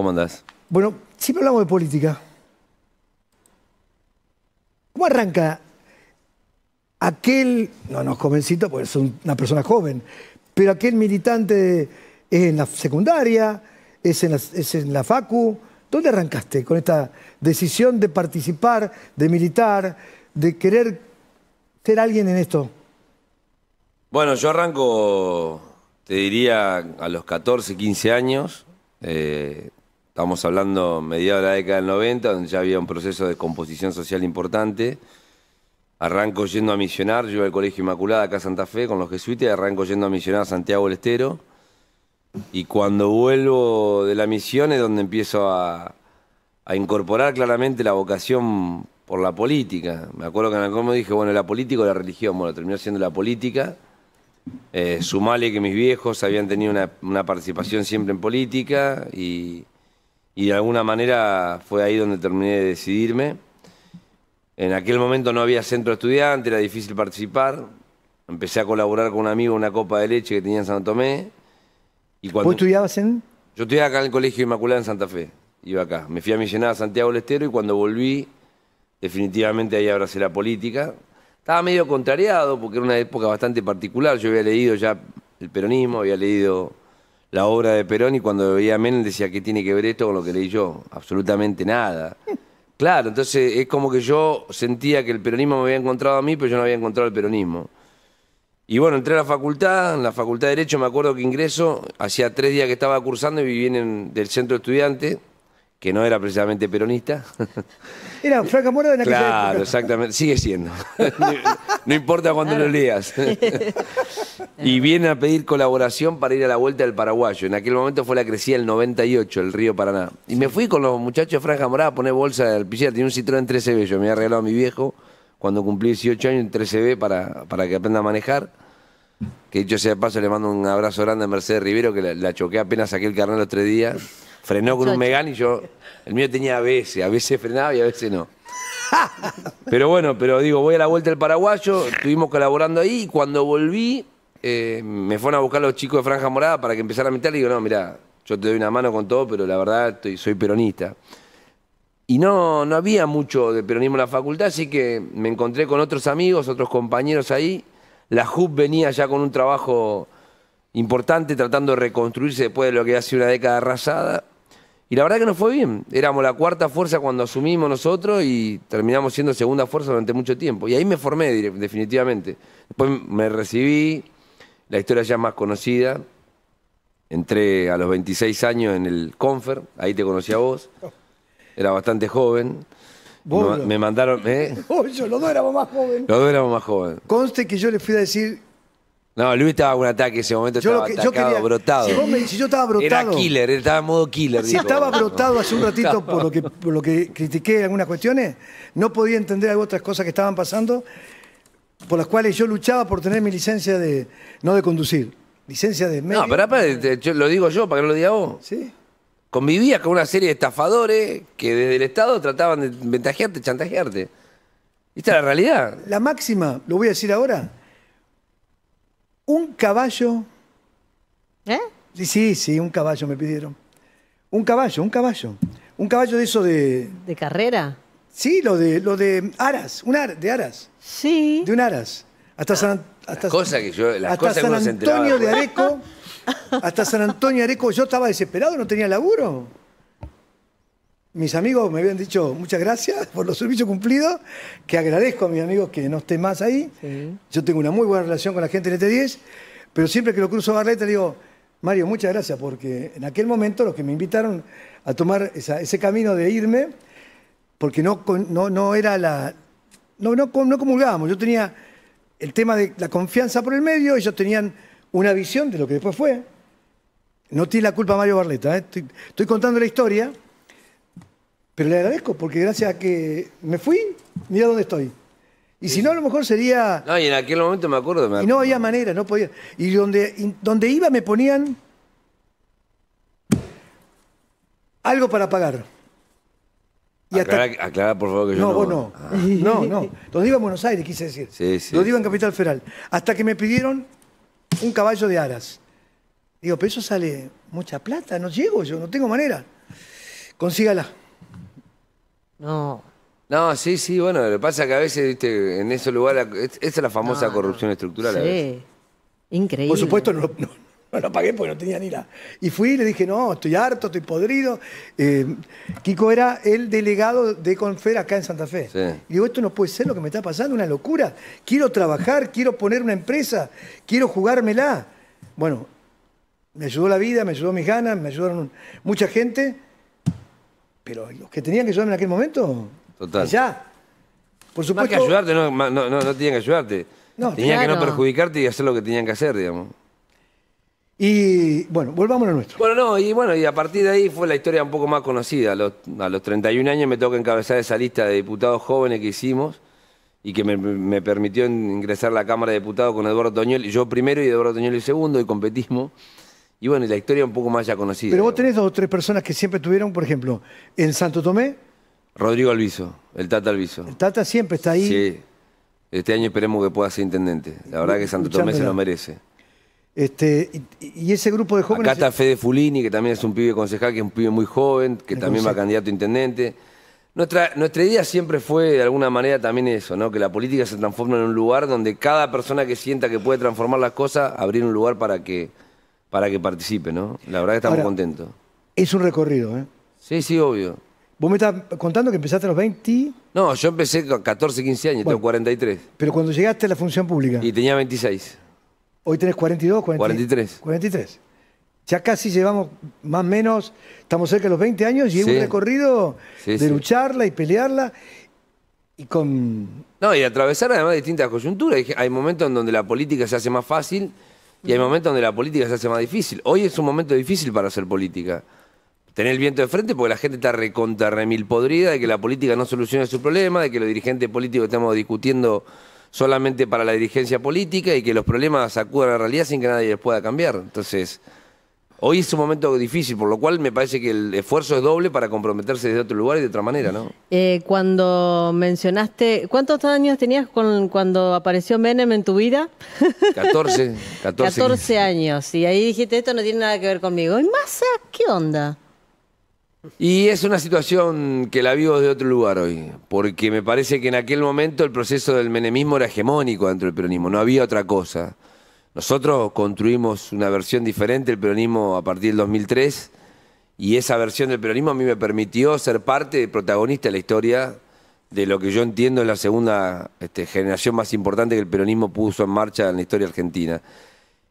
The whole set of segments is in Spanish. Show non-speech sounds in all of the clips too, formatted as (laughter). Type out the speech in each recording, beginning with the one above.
¿Cómo andás? Bueno, siempre hablamos de política. ¿Cómo arranca aquel, no nos jovencito, porque es una persona joven, pero aquel militante es en la secundaria, es en la, facu? ¿Dónde arrancaste con esta decisión de participar, de militar, de querer ser alguien en esto? Bueno, yo arranco, te diría, a los 14, 15 años. Eh, Estamos hablando mediados de la década del 90, donde ya había un proceso de descomposición social importante. Arranco yendo a misionar, yo iba al Colegio Inmaculada acá a Santa Fe con los jesuitas, y arranco yendo a misionar a Santiago del Estero. Y cuando vuelvo de la misión es donde empiezo a, incorporar claramente la vocación por la política. Me acuerdo que en algún dije, bueno, la política o la religión. Bueno, terminó siendo la política. Eh, sumale que mis viejos habían tenido una participación siempre en política y y de alguna manera fue ahí donde terminé de decidirme. En aquel momento no había centro estudiante, era difícil participar. Empecé a colaborar con un amigo en una copa de leche que tenía en San Tomé. Y cuando... ¿Vos estudiabas en...? Yo estudiaba acá en el Colegio Inmaculado en Santa Fe. Iba acá. Me fui a mi a Santiago del Estero y cuando volví, definitivamente ahí abracé la política. Estaba medio contrariado porque era una época bastante particular. Yo había leído ya el peronismo, había leído la obra de Perón y cuando veía a Menel decía ¿qué tiene que ver esto con lo que leí yo. Absolutamente nada. Claro, entonces es como que yo sentía que el peronismo me había encontrado a mí, pero yo no había encontrado el peronismo. Y bueno, entré a la facultad, en la facultad de Derecho me acuerdo que ingreso, hacía tres días que estaba cursando y vivía en, del centro estudiante que no era precisamente peronista. (laughs) Era Franca morada de la Claro, exactamente, sigue siendo. (laughs) No, importa cuando lo leas. (laughs) Y viene a pedir colaboración para ir a la vuelta del Paraguayo. En aquel momento fue la crecida del 98, el río Paraná. Y me fui con los muchachos de Franja Morada a poner bolsa de alpillera. Tenía un Citroën 13B, yo me había regalado a mi viejo cuando cumplí 18 años en 13B para, para que aprenda a manejar. Que dicho sea de paso, le mando un abrazo grande a Mercedes Rivero, que la, choqué apenas aquel carnal los tres días Frenó con un Megán y yo. El mío tenía a veces, a veces frenaba y a veces no. (laughs) pero bueno, pero digo, voy a la vuelta del paraguayo, estuvimos colaborando ahí y cuando volví, eh, me fueron a buscar los chicos de Franja Morada para que empezaran a meter y digo, no, mira, yo te doy una mano con todo, pero la verdad estoy, soy peronista. Y no, no había mucho de peronismo en la facultad, así que me encontré con otros amigos, otros compañeros ahí. La JUP venía ya con un trabajo importante, tratando de reconstruirse después de lo que hace una década arrasada. Y la verdad que no fue bien. Éramos la cuarta fuerza cuando asumimos nosotros y terminamos siendo segunda fuerza durante mucho tiempo. Y ahí me formé definitivamente. Después me recibí, la historia ya más conocida. Entré a los 26 años en el Confer, ahí te conocí a vos. Era bastante joven. me, mandaron. ¿eh? (laughs) los dos éramos más jóvenes. Los dos éramos más jóvenes. Conste que yo les fui a decir no, Luis estaba con un ataque ese momento, yo estaba atacado, brotado. Si, vos me, yo estaba brotado. Era killer, estaba en modo killer. Si estaba brotado hace un ratito por lo, que, por lo que critiqué algunas cuestiones, no podía entender otras cosas que estaban pasando, por las cuales yo luchaba por tener mi licencia de, no de conducir, licencia de medio. No, pero aparte, lo digo yo, para que no lo diga vos. Sí. Convivías con una serie de estafadores que desde el Estado trataban de ventajearte, chantajearte. Esta es la realidad. La máxima, lo voy a decir ahora, un caballo. ¿Eh? Sí, sí, sí, un caballo me pidieron. Un caballo, un caballo. Un caballo de eso de. ¿De carrera? Sí, lo de, lo de aras, un de aras. Sí. De un aras. Hasta San, San Antonio de Areco. hasta San Antonio de Areco yo estaba desesperado, no tenía laburo mis amigos me habían dicho muchas gracias por los servicios cumplidos, que agradezco a mis amigos que no estén más ahí. Yo tengo una muy buena relación con la gente en t 10 pero siempre que lo cruzo a Barleta digo, Mario, muchas gracias, porque en aquel momento los que me invitaron a tomar ese camino de irme, porque no, no, no era la... No, no, no comulgábamos, yo tenía el tema de la confianza por el medio, ellos tenían una visión de lo que después fue. No tiene la culpa Mario Barleta, ¿eh? estoy contando la historia. Pero le agradezco porque gracias a que me fui, mira dónde estoy. Y si no, a lo mejor sería... No, y en aquel momento me acuerdo. de Y no había manera, no podía. Y donde, donde iba me ponían algo para pagar. Y aclara, por favor, que yo no... No, no. Ah. No, no. Donde iba en Buenos Aires, quise decir. Sí, sí. Donde iba en Capital Federal. Hasta que me pidieron un caballo de aras. Digo, pero eso sale mucha plata, no llego yo, no tengo manera. Consígala. No. No, sí, sí, bueno, lo que pasa es que a veces, viste, en esos lugar, esa es la famosa corrupción estructural. Sí. Increíble. Por supuesto, no, pagué porque no tenía ni la. Y fui y le dije, no, estoy harto, estoy podrido. Eh, Kiko era el delegado de Confer acá en Santa Fe. Y digo, esto no puede ser lo que me está pasando, una locura. Quiero trabajar, quiero poner una empresa, quiero jugármela. Bueno, me ayudó la vida, me ayudó mis ganas, me ayudaron mucha gente. Pero los que tenían que ayudarme en aquel momento, Total. ya. Por supuesto. Más que ayudarte, no, no, tenían que ayudarte. No, tenían que no perjudicarte y hacer lo que tenían que hacer, digamos. Y bueno, volvamos a nuestro. Bueno, no, y bueno, y a partir de ahí fue la historia un poco más conocida. A los, 31 años me toca encabezar esa lista de diputados jóvenes que hicimos y que me, permitió ingresar a la Cámara de Diputados con Eduardo Toñol, yo primero y Eduardo Toñol el segundo, y competimos. Y bueno, y la historia un poco más ya conocida. Pero vos tenés dos o tres personas que siempre tuvieron, por ejemplo, en Santo Tomé. Rodrigo Alviso, el Tata Alviso. El Tata siempre está ahí. Sí. Este año esperemos que pueda ser intendente. La verdad que Santo Tomé se lo merece. Este, y, ese grupo de jóvenes. Acá está Fede Fulini, que también es un pibe concejal, que es un pibe muy joven, que también va candidato a intendente. Nuestra, nuestra idea siempre fue, de alguna manera, también eso, ¿no? Que la política se transforma en un lugar donde cada persona que sienta que puede transformar las cosas, abrir un lugar para que para que participe, ¿no? La verdad que estamos contentos. Es un recorrido, ¿eh? Sí, sí, obvio. Vos me estás contando que empezaste a los 20... No, yo empecé con 14, 15 años, tengo 43. Pero cuando llegaste a la función pública... Y tenía 26. Hoy tenés 42, 43. 43. Ya casi llevamos más o menos, estamos cerca de los 20 años y es un recorrido de lucharla y pelearla y con... No, y atravesar además distintas coyunturas. Hay momentos en donde la política se hace más fácil y hay momentos donde la política se hace más difícil. Hoy es un momento difícil para hacer política. Tener el viento de frente porque la gente está recontra remil podrida de que la política no soluciona su problema, de que los dirigentes políticos estamos discutiendo solamente para la dirigencia política y que los problemas acudan a la realidad sin que nadie les pueda cambiar. Entonces, Hoy es un momento difícil, por lo cual me parece que el esfuerzo es doble para comprometerse desde otro lugar y de otra manera, ¿no? Eh, cuando mencionaste, ¿cuántos años tenías con, cuando apareció Menem en tu vida? 14, 14. 14 años, y ahí dijiste, esto no tiene nada que ver conmigo. ¿Y más, ¿Qué onda? Y es una situación que la vivo desde otro lugar hoy, porque me parece que en aquel momento el proceso del menemismo era hegemónico dentro del peronismo, no había otra cosa. Nosotros construimos una versión diferente del peronismo a partir del 2003 y esa versión del peronismo a mí me permitió ser parte, protagonista de la historia de lo que yo entiendo es la segunda este, generación más importante que el peronismo puso en marcha en la historia argentina.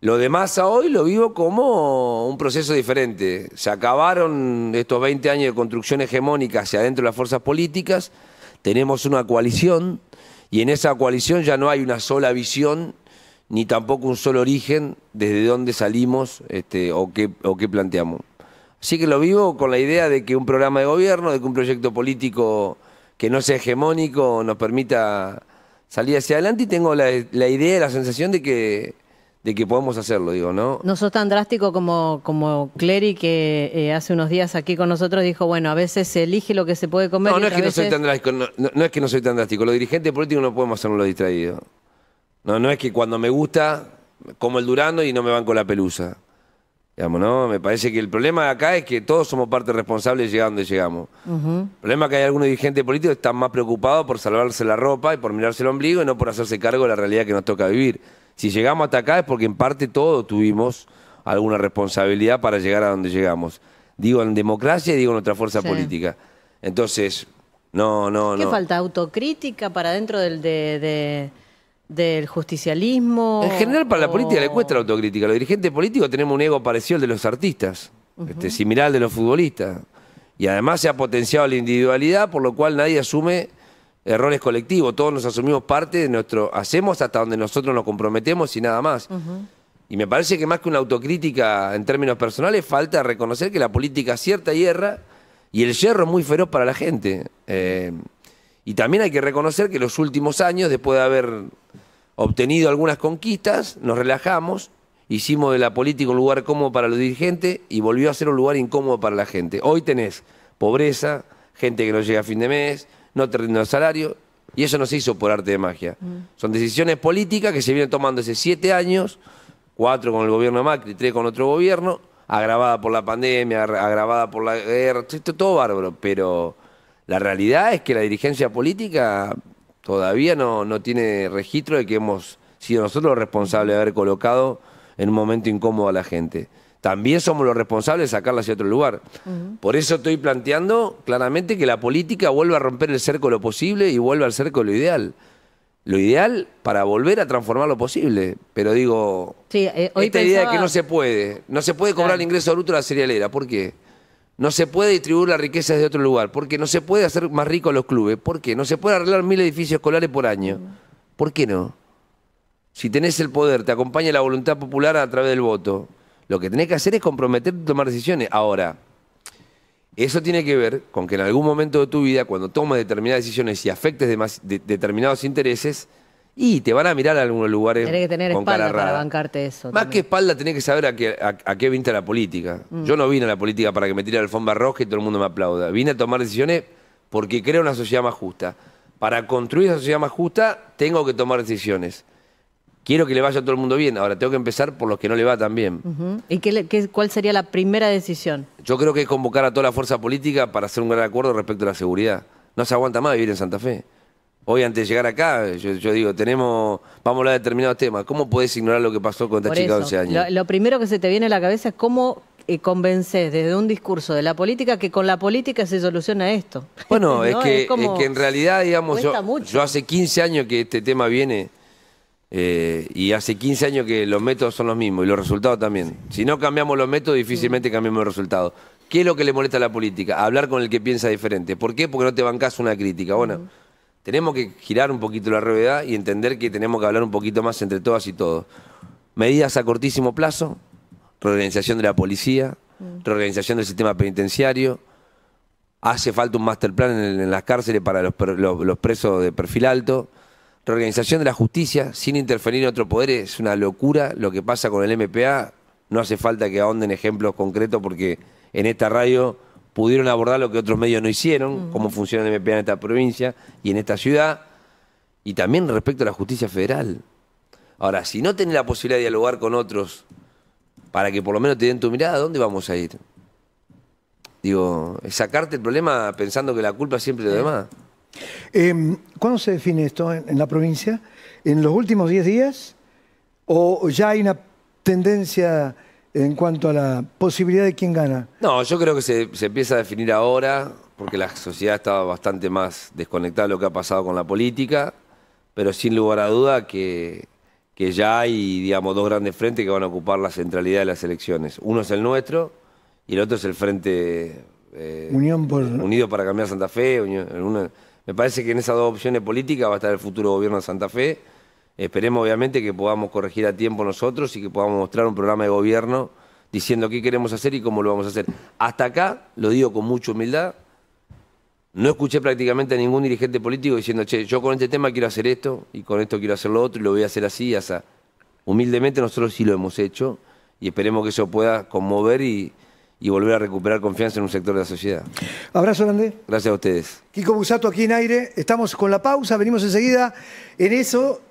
Lo demás a hoy lo vivo como un proceso diferente. Se acabaron estos 20 años de construcción hegemónica hacia adentro de las fuerzas políticas, tenemos una coalición y en esa coalición ya no hay una sola visión ni tampoco un solo origen desde dónde salimos este, o, qué, o planteamos. Así que lo vivo con la idea de que un programa de gobierno, de que un proyecto político que no sea hegemónico nos permita salir hacia adelante y tengo la, idea, la sensación de que, de que podemos hacerlo, digo, ¿no? No sos tan drástico como, como Clery, que eh, hace unos días aquí con nosotros dijo, bueno, a veces se elige lo que se puede comer. No, no es que no soy tan drástico, no, es que no soy tan drástico, los dirigentes políticos no podemos hacerlo distraído. No, no es que cuando me gusta, como el Durando, y no me van con la pelusa. Digamos, ¿no? Me parece que el problema acá es que todos somos parte responsable de llegar donde llegamos. El problema es que hay algunos dirigentes políticos que están más preocupados por salvarse la ropa y por mirarse el ombligo y no por hacerse cargo de la realidad que nos toca vivir. Si llegamos hasta acá es porque en parte todos tuvimos alguna responsabilidad para llegar a donde llegamos. Digo en democracia y digo en nuestra fuerza política. Entonces, no, no, no. ¿Qué falta autocrítica para dentro del, de del justicialismo. En general, para la política le cuesta la autocrítica. Los dirigentes políticos tenemos un ego parecido al de los artistas, este, similar al de los futbolistas. Y además se ha potenciado la individualidad, por lo cual nadie asume errores colectivos. Todos nos asumimos parte de nuestro. Hacemos hasta donde nosotros nos comprometemos y nada más. Y me parece que más que una autocrítica en términos personales, falta reconocer que la política cierta y erra, y el hierro es muy feroz para la gente. Eh, y también hay que reconocer que los últimos años, después de haber obtenido algunas conquistas, nos relajamos, hicimos de la política un lugar cómodo para los dirigentes y volvió a ser un lugar incómodo para la gente. Hoy tenés pobreza, gente que no llega a fin de mes, no te el salario, y eso no se hizo por arte de magia. Mm. Son decisiones políticas que se vienen tomando hace siete años, cuatro con el gobierno de Macri, tres con otro gobierno, agravada por la pandemia, agravada por la guerra, es todo bárbaro, pero la realidad es que la dirigencia política todavía no, tiene registro de que hemos sido nosotros los responsables de haber colocado en un momento incómodo a la gente. También somos los responsables de sacarla hacia otro lugar. Por eso estoy planteando claramente que la política vuelva a romper el cerco de lo posible y vuelva al cerco de lo ideal. Lo ideal para volver a transformar lo posible. Pero digo, eh, esta idea de que no se puede, no se puede cobrar el ingreso bruto de la cerealera, ¿por qué? No se puede distribuir las riquezas de otro lugar, porque no se puede hacer más ricos los clubes. ¿Por qué? No se puede arreglar mil edificios escolares por año. ¿Por qué no? Si tenés el poder, te acompaña la voluntad popular a través del voto. Lo que tenés que hacer es comprometerte a tomar decisiones. Ahora, eso tiene que ver con que en algún momento de tu vida, cuando tomas determinadas decisiones y afectes determinados intereses, y te van a mirar a algunos lugares. Tienes que tener espalda para bancarte eso. Más que espalda, tenés que saber a qué, a, viniste la política. Mm. Yo no vine a la política para que me tire el alfombra roja y todo el mundo me aplauda. Vine a tomar decisiones porque creo una sociedad más justa. Para construir esa sociedad más justa, tengo que tomar decisiones. Quiero que le vaya a todo el mundo bien. Ahora, tengo que empezar por los que no le va tan bien. ¿Y cuál sería la primera decisión? Yo creo que es convocar a toda la fuerza política para hacer un gran acuerdo respecto a la seguridad. No se aguanta más vivir en Santa Fe. Hoy antes de llegar acá, yo, digo, tenemos, vamos a hablar de determinados temas. ¿Cómo puedes ignorar lo que pasó con esta chica de años? Lo, primero que se te viene a la cabeza es cómo eh, convences desde un discurso de la política que con la política se soluciona esto. Bueno, (laughs) es, que, en realidad, digamos, yo, hace 15 años que este tema viene eh, y hace 15 años que los métodos son los mismos y los resultados también. Si no cambiamos los métodos, difícilmente cambiamos los resultados. ¿Qué es lo que le molesta a la política? Hablar con el que piensa diferente. ¿Por qué? Porque no te bancas una crítica. Bueno, tenemos que girar un poquito la realidad y entender que tenemos que hablar un poquito más entre todas y todos. Medidas a cortísimo plazo, reorganización de la policía, mm. reorganización del sistema penitenciario. Hace falta un master plan en, las cárceles para los, presos de perfil alto. Reorganización de la justicia sin interferir en otro poder es una locura. Lo que pasa con el MPA no hace falta que ahonden ejemplos concretos porque en esta radio pudieron abordar lo que otros medios no hicieron, cómo funciona el MPA en esta provincia y en esta ciudad, y también respecto a la justicia federal. Ahora, si no tenés la posibilidad de dialogar con otros para que por lo menos te den tu mirada, ¿dónde vamos a ir? Digo, sacarte el problema pensando que la culpa siempre es los demás. Em, ¿Cuándo se define esto en, en, la provincia? ¿En los últimos 10 días? ¿O ya hay una tendencia en cuanto a la posibilidad de quién gana? No, yo creo que se, empieza a definir ahora, porque la sociedad está bastante más desconectada de lo que ha pasado con la política, pero sin lugar a duda que, que ya hay, digamos, dos grandes frentes que van a ocupar la centralidad de las elecciones. Uno es el nuestro y el otro es el frente... Eh, Unión por... Unido para cambiar Santa Fe. me parece que en esas dos opciones políticas va a estar el futuro gobierno de Santa Fe Esperemos obviamente que podamos corregir a tiempo nosotros y que podamos mostrar un programa de gobierno diciendo qué queremos hacer y cómo lo vamos a hacer. Hasta acá, lo digo con mucha humildad, no escuché prácticamente a ningún dirigente político diciendo, che, yo con este tema quiero hacer esto y con esto quiero hacer lo otro y lo voy a hacer así y así. Humildemente nosotros sí lo hemos hecho y esperemos que eso pueda conmover y, volver a recuperar confianza en un sector de la sociedad. Abrazo grande. Gracias a ustedes. Kiko Busato aquí en aire. Estamos con la pausa, venimos enseguida. En eso...